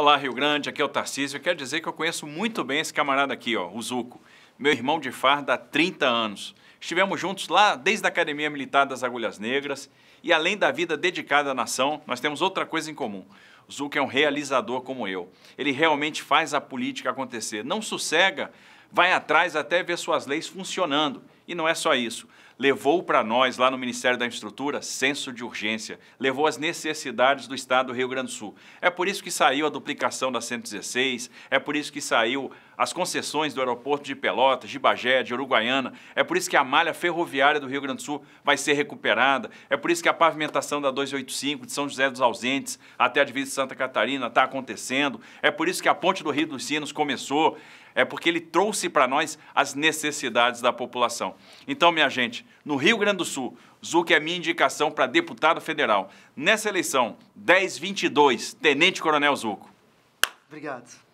Olá, Rio Grande, aqui é o Tarcísio. Quero dizer que eu conheço muito bem esse camarada aqui, ó, o Zuco. Meu irmão de farda há 30 anos. Estivemos juntos lá desde a Academia Militar das Agulhas Negras e além da vida dedicada à nação, nós temos outra coisa em comum. O Zuc é um realizador como eu. Ele realmente faz a política acontecer. Não sossega, vai atrás até ver suas leis funcionando. E não é só isso. Levou para nós, lá no Ministério da Infraestrutura, senso de urgência. Levou as necessidades do Estado do Rio Grande do Sul. É por isso que saiu a duplicação da 116, é por isso que saiu as concessões do aeroporto de Pelotas, de Bagé, de Uruguaiana. É por isso que a malha ferroviária do Rio Grande do Sul vai ser recuperada. É por isso que a pavimentação da 285 de São José dos Ausentes até a divisa de Santa Catarina está acontecendo. É por isso que a ponte do Rio dos Sinos começou. É porque ele trouxe para nós as necessidades da população. Então, minha gente, no Rio Grande do Sul, Zuc é minha indicação para deputado federal. Nessa eleição, 1022, Tenente Coronel Zuco. Obrigado.